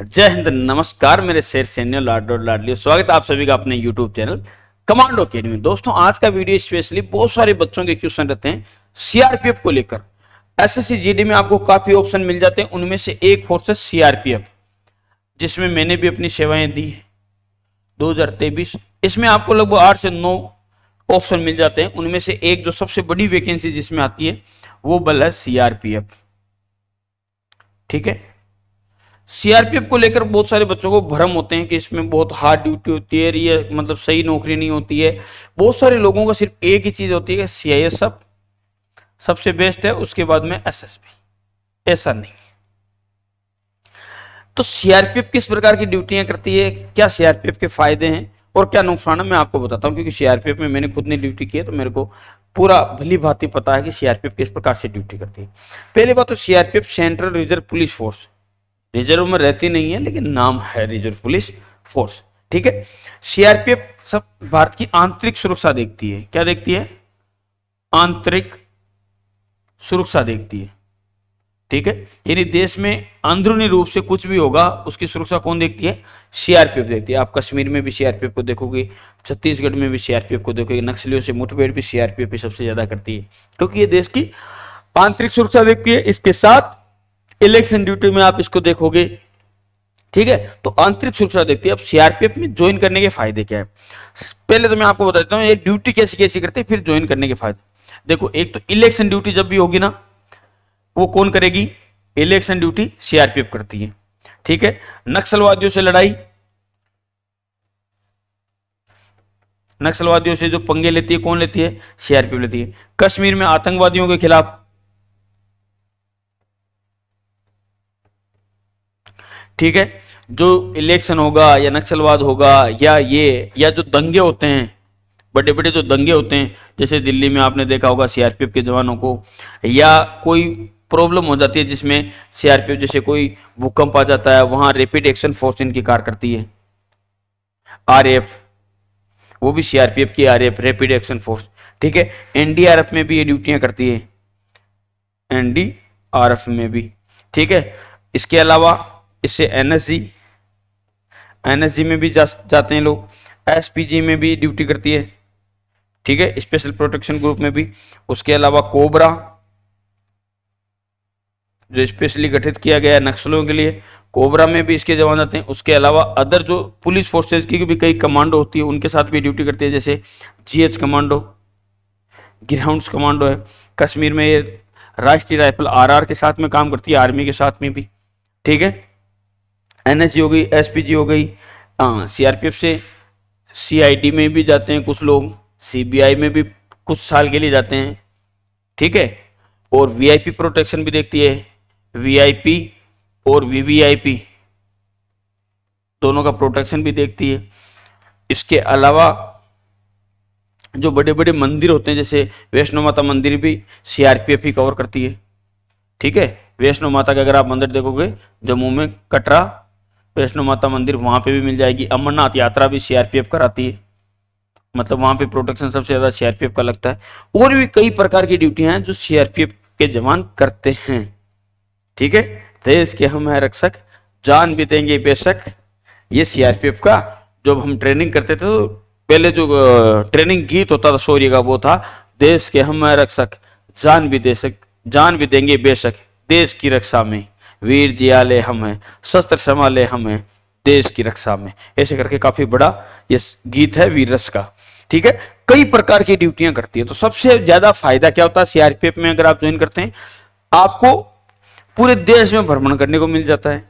जय हिंद नमस्कार मेरे शेर सैन्य लाडो लाडलियो स्वागत आप सभी का अपने YouTube चैनल कमांडो अकेडमी दोस्तों आज का वीडियो स्पेशली बहुत सारे बच्चों के क्वेश्चन रहते हैं सीआरपीएफ को लेकर एस एस में आपको काफी ऑप्शन मिल जाते हैं उनमें से एक फोर्स है सीआरपीएफ जिसमें मैंने भी अपनी सेवाएं दी है दो इसमें आपको लगभग आठ से नौ ऑप्शन मिल जाते हैं उनमें से एक जो सबसे बड़ी वैकेंसी जिसमें आती है वो बल है सीआरपीएफ ठीक है सीआरपीएफ को लेकर बहुत सारे बच्चों को भ्रम होते हैं कि इसमें बहुत हार्ड ड्यूटी होती है ये मतलब सही नौकरी नहीं होती है बहुत सारे लोगों का सिर्फ एक ही चीज होती है सी आई सब सबसे बेस्ट है उसके बाद में एसएसबी ऐसा नहीं तो सीआरपीएफ किस प्रकार की ड्यूटियां करती है क्या सीआरपीएफ के फायदे हैं और क्या नुकसान है मैं आपको बताता हूँ क्योंकि सीआरपीएफ में मैंने खुद ने ड्यूटी की है तो मेरे को पूरा भली भांति पता है कि सीआरपीएफ किस प्रकार से ड्यूटी करती है पहली बात तो CRPF central reserve police force reserve में रहती नहीं है लेकिन नाम है रिजर्व पुलिस फोर्स ठीक है सीआरपीएफ सब भारत की आंतरिक सुरक्षा देखती है क्या देखती है आंतरिक सुरक्षा देखती है ठीक है यानी देश में अंदरूनी रूप से कुछ भी होगा उसकी सुरक्षा कौन देखती है सीआरपीएफ देखती है आप कश्मीर में भी सीआरपीएफ को देखोगे छत्तीसगढ़ में भी सीआरपीएफ को देखोगे नक्सलियों से मुठभेड़ भी सीआरपीएफ सबसे ज्यादा करती है क्योंकि ये देश की आंतरिक सुरक्षा देखती है इसके साथ इलेक्शन ड्यूटी में आप इसको देखोगे ठीक है तो आंतरिक सुरक्षा देखते हैं अब सीआरपीएफ में ज्वाइन करने के फायदे क्या है पहले तो मैं आपको बता देता हूँ ये ड्यूटी कैसी कैसी करते हैं फिर ज्वाइन करने के फायदे देखो एक तो इलेक्शन ड्यूटी जब भी होगी ना वो कौन करेगी इलेक्शन ड्यूटी सीआरपीएफ करती है ठीक है नक्सलवादियों से लड़ाई नक्सलवादियों से जो पंगे लेती है कौन लेती है सीआरपीएफ लेती है कश्मीर में आतंकवादियों के खिलाफ ठीक है जो इलेक्शन होगा या नक्सलवाद होगा या ये या जो दंगे होते हैं बड़े बड़े जो दंगे होते हैं जैसे दिल्ली में आपने देखा होगा सीआरपीएफ के जवानों को या कोई प्रॉब्लम हो जाती है जिसमें सीआरपीएफ जैसे कोई भूकंप आ जाता है वहां रेपिड एक्शन फोर्स इनकी कार करती है आरएएफ वो भी सीआरपीएफ की आरएएफ रेपिड एक्शन फोर्स ठीक है एनडीआरएफ में भी ये ड्यूटियां करती है एनडीआरएफ में भी ठीक है इसके अलावा इससे एनएसजी एनएसजी में भी जा, जाते हैं लोग एसपीजी में भी ड्यूटी करती है ठीक है स्पेशल प्रोटेक्शन ग्रुप में भी उसके अलावा कोबरा जो स्पेशली गठित किया गया है नक्सलों के लिए कोबरा में भी इसके जवान जाते हैं उसके अलावा अदर जो पुलिस फोर्सेज की भी कई कमांडो होती है उनके साथ भी ड्यूटी करती है जैसे जीएच कमांडो ग्राउंड कमांडो है कश्मीर में राष्ट्रीय राइफल आरआर के साथ में काम करती है आर्मी के साथ में भी ठीक है एन हो गई एस हो गई सी हाँ, से सी में भी जाते हैं कुछ लोग सीबीआई में भी कुछ साल के लिए जाते हैं ठीक है और वी प्रोटेक्शन भी देखती है वी और वी दोनों का प्रोटेक्शन भी देखती है इसके अलावा जो बड़े बड़े मंदिर होते हैं जैसे वैष्णो माता मंदिर भी सीआरपीएफ ही कवर करती है ठीक है वैष्णो माता का अगर आप मंदिर देखोगे जम्मू में कटरा वैष्णो माता मंदिर वहाँ पे भी मिल जाएगी अमरनाथ यात्रा भी सीआरपीएफ कराती है मतलब वहाँ पे प्रोटेक्शन सबसे ज़्यादा सीआरपीएफ का लगता है और भी कई प्रकार की ड्यूटियाँ हैं जो सीआरपीएफ के जवान करते हैं ठीक है देश तो के हम हैं रक्षक जान भी देंगे बेशक ये सीआरपीएफ का जब हम ट्रेनिंग करते थे तो पहले जो ट्रेनिंग गीत होता था सौर्य का वो था देश के हम हैं रक्षक जान भी दे सक जान भी देंगे बेशक देश की रक्षा में वीर जिया ले हम हैं शस्त्र समा हम हैं देश की रक्षा में ऐसे करके काफी बड़ा ये गीत है वीर रस का ठीक है कई प्रकार की ड्यूटियां करती है तो सबसे ज्यादा फायदा क्या होता है सीआरपीएफ में अगर आप ज्वाइन करते हैं आपको पूरे देश में भ्रमण करने को मिल जाता है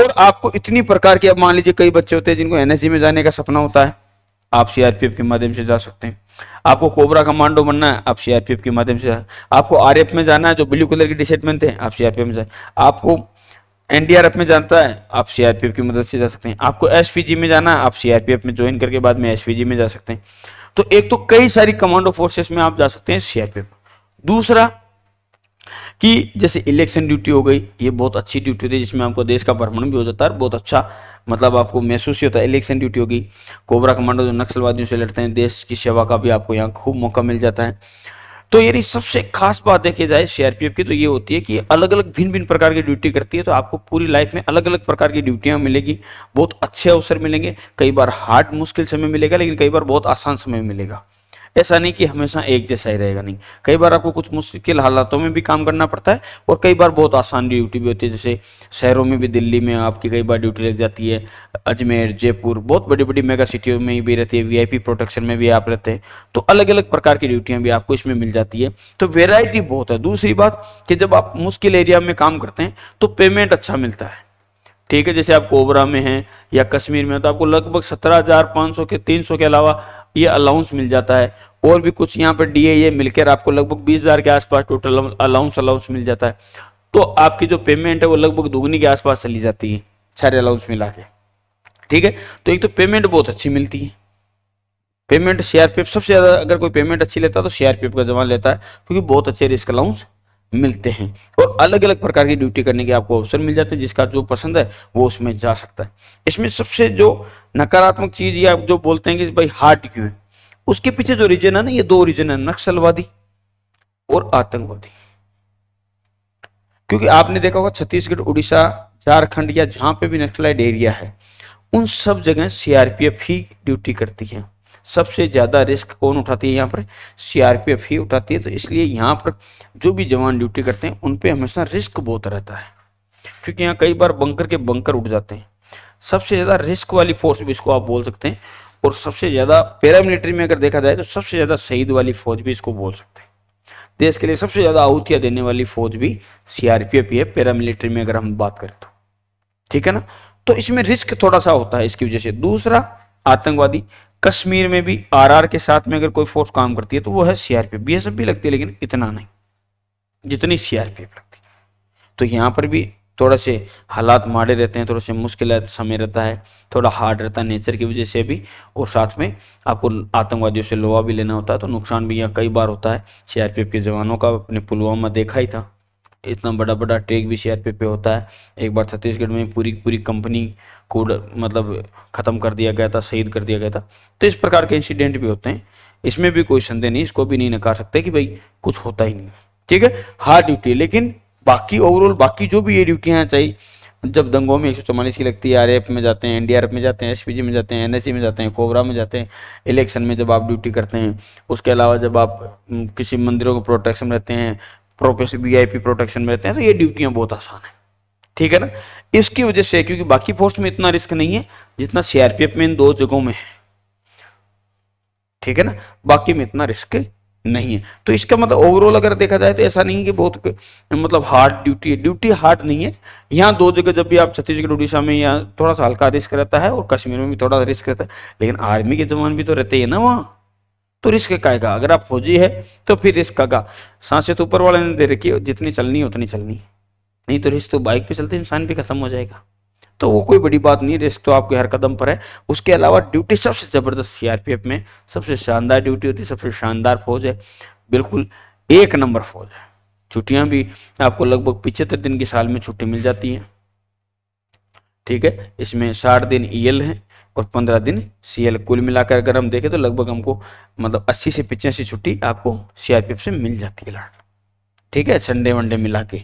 और आपको इतनी प्रकार के मान लीजिए कई बच्चे होते हैं जिनको एनएसजी में जाने का सपना होता है आप सीआरपीएफ के माध्यम से जा सकते हैं आपको कोबरा कमांडो बनना है आप सीआरपीएफ के माध्यम से आपको आरएफ में जाना है जो ब्लू कलर की डिसेटमेंट है हैं आप सीआरपीएफ में जाए आपको एनडीआरएफ में जाता है आप सीआरपीएफ की मदद से जा सकते हैं आपको एसपीजी में जाना है आप सीआरपीएफ में ज्वाइन करके बाद में एसपीजी में जा सकते हैं तो एक तो कई सारी कमांडो फोर्सेस में आप जा सकते हैं सीआरपीएफ दूसरा कि जैसे इलेक्शन ड्यूटी हो गई ये बहुत अच्छी ड्यूटी होती है जिसमें आपको देश का भ्रमण भी हो जाता है बहुत अच्छा मतलब आपको महसूस ही होता है इलेक्शन ड्यूटी होगी कोबरा कमांडो जो नक्सलवादियों से लड़ते हैं देश की सेवा का भी आपको यहाँ खूब मौका मिल जाता है तो यदि सबसे खास बात देखी जाए सीआरपीएफ की तो ये होती है कि अलग अलग भिन्न भिन्न प्रकार की ड्यूटी करती है तो आपको पूरी लाइफ में अलग अलग प्रकार की ड्यूटियां मिलेगी बहुत अच्छे अवसर मिलेंगे कई बार हार्ड मुश्किल समय मिलेगा लेकिन कई बार बहुत आसान समय मिलेगा ऐसा नहीं कि हमेशा एक जैसा ही रहेगा नहीं कई बार आपको कुछ मुश्किल हालातों में भी काम करना पड़ता है और कई बार बहुत आसान ड्यूटी भी होती है जैसे शहरों में भी दिल्ली में आपकी कई बार ड्यूटी लग जाती है अजमेर जयपुर बहुत बड़ी बड़ी मेगा सिटियों में भी रहती है वी प्रोटेक्शन में भी आप रहते हैं तो अलग अलग प्रकार की ड्यूटियाँ भी आपको इसमें मिल जाती है तो वेराइटी बहुत है दूसरी बात कि जब आप मुश्किल एरिया में काम करते हैं तो पेमेंट अच्छा मिलता है ठीक है जैसे आप कोबरा में हैं या कश्मीर में तो आपको लगभग सत्रह हजार पाँच सौ के तीन सौ के अलावा ये अलाउंस मिल जाता है और भी कुछ यहाँ पर डी ए मिलकर आपको लगभग बीस हजार के आसपास टोटल अलाउंस अलाउंस मिल जाता है तो आपकी जो पेमेंट है वो लगभग दुगनी के आसपास चली जाती है सारे अलाउंस मिला के ठीक है तो एक तो पेमेंट बहुत अच्छी मिलती है पेमेंट सीआरपीएफ सबसे ज़्यादा अगर कोई पेमेंट अच्छी लेता है तो सीआरपीएफ का जमा लेता है क्योंकि बहुत अच्छे रिस्क अलाउंस मिलते हैं और अलग अलग प्रकार की ड्यूटी करने के आपको अवसर मिल जाते हैं जिसका जो पसंद है वो उसमें जा सकता है इसमें सबसे जो नकारात्मक चीज या जो बोलते हैं कि भाई हार्ट क्यों है उसके पीछे जो रीजन है ना ये दो रीजन है नक्सलवादी और आतंकवादी क्योंकि आपने देखा होगा छत्तीसगढ़ उड़ीसा झारखंड या जहां पे भी नक्सलाइट एरिया है उन सब जगह सीआरपीएफ ही ड्यूटी करती है सबसे ज़्यादा रिस्क कौन उठाती है यहाँ पर सीआरपीएफ ही उठाती है तो इसलिए यहाँ पर जो भी जवान ड्यूटी करते हैं उन पर हमेशा रिस्क बहुत रहता है क्योंकि यहाँ कई बार बंकर के बंकर उठ जाते हैं सबसे ज़्यादा रिस्क वाली फोर्स भी इसको आप बोल सकते हैं और सबसे ज़्यादा पैरामिलिट्री में अगर देखा जाए तो सबसे ज़्यादा शहीद वाली फौज भी इसको बोल सकते हैं देश के लिए सबसे ज़्यादा आहुतियाँ देने वाली फौज भी सीआरपीएफ है पैरामिलिट्री में अगर हम बात करें तो ठीक है ना तो इसमें रिस्क थोड़ा सा होता है इसकी वजह से दूसरा आतंकवादी कश्मीर में भी आरआर के साथ में अगर कोई फोर्स काम करती है तो वो है सीआरपीएफ बीएसएफ भी लगती है लेकिन इतना नहीं जितनी सीआरपीएफ लगती है तो यहाँ पर भी थोड़ा से हालात माड़े रहते हैं थोड़ा से मुश्किल समय रहता है थोड़ा हार्ड रहता है नेचर की वजह से भी और साथ में आपको आतंकवादियों से लोहा भी लेना होता है तो नुकसान भी यहाँ कई बार होता है सीआरपीएफ के जवानों का अपने पुलवामा देखा ही था इतना बड़ा बड़ा ट्रेक भी सीआरपीएफ पे होता है एक बार छत्तीसगढ़ में पूरी पूरी कंपनी कूड मतलब ख़त्म कर दिया गया था शहीद कर दिया गया था तो इस प्रकार के इंसिडेंट भी होते हैं इसमें भी कोई संदेह नहीं इसको भी नहीं नकार सकते कि भाई कुछ होता ही नहीं ठीक है हार्ड ड्यूटी लेकिन बाकी ओवरऑल बाकी जो भी ये ड्यूटियाँ चाहिए जब दंगों में एक की लगती है आरएएफ में जाते हैं एनडीआरएफ में जाते हैं एसपीजी में जाते हैं एनएससी e में जाते हैं कोबरा में जाते हैं इलेक्शन में जब आप ड्यूटी करते हैं उसके अलावा जब आप किसी मंदिरों को प्रोटेक्शन में रहते हैं प्रोफेसर वी प्रोटेक्शन में रहते हैं तो ये ड्यूटियाँ बहुत आसान है ठीक है ना इसकी वजह से क्योंकि बाकी पोस्ट में इतना रिस्क नहीं है जितना सीआरपीएफ में इन दो जगहों में है ठीक है ना बाकी में इतना रिस्क नहीं है तो इसका मतलब ओवरऑल अगर देखा जाए तो ऐसा नहीं है कि बहुत मतलब हार्ड ड्यूटी है ड्यूटी हार्ड नहीं है यहाँ दो जगह जब भी आप छत्तीसगढ़ उड़ीसा में यहाँ थोड़ा सा हल्का रिस्क रहता है और कश्मीर में भी थोड़ा सा रिस्क रहता है लेकिन आर्मी के जवान भी तो रहते हैं ना वहाँ तो रिस्क काएगा अगर आप फौजी है तो फिर रिस्क कागा सांसे तो ऊपर वाले ने दे रखी जितनी चलनी है उतनी चलनी है नहीं तो रिस्क तो बाइक पे चलते इंसान भी खत्म हो जाएगा तो वो कोई बड़ी बात नहीं रिस्क तो आपके हर कदम पर है उसके अलावा ड्यूटी सबसे ज़बरदस्त सीआरपीएफ में सबसे शानदार ड्यूटी होती है सबसे शानदार फौज है बिल्कुल एक नंबर फौज है छुट्टियां भी आपको लगभग पिछहत्तर दिन की साल में छुट्टी मिल जाती है ठीक है इसमें साठ दिन ई e है और पंद्रह दिन सीएल कुल मिलाकर अगर हम देखें तो लगभग हमको मतलब अस्सी से पिचासी छुट्टी आपको सीआरपीएफ से मिल जाती है लाट ठीक है संडे वनडे मिला के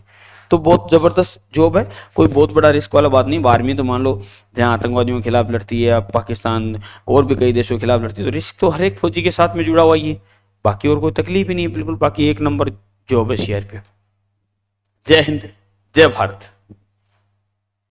तो बहुत ज़बरदस्त जॉब है कोई बहुत बड़ा रिस्क वाला बात नहीं बारहवीं तो मान लो जहाँ आतंकवादियों के खिलाफ लड़ती है या पाकिस्तान और भी कई देशों के खिलाफ लड़ती है तो रिस्क तो हर एक फौजी के साथ में जुड़ा हुआ ही है बाकी और कोई तकलीफ ही नहीं है बिल्कुल बाकी एक नंबर जॉब है सीआरपीएफ जय हिंद जय भारत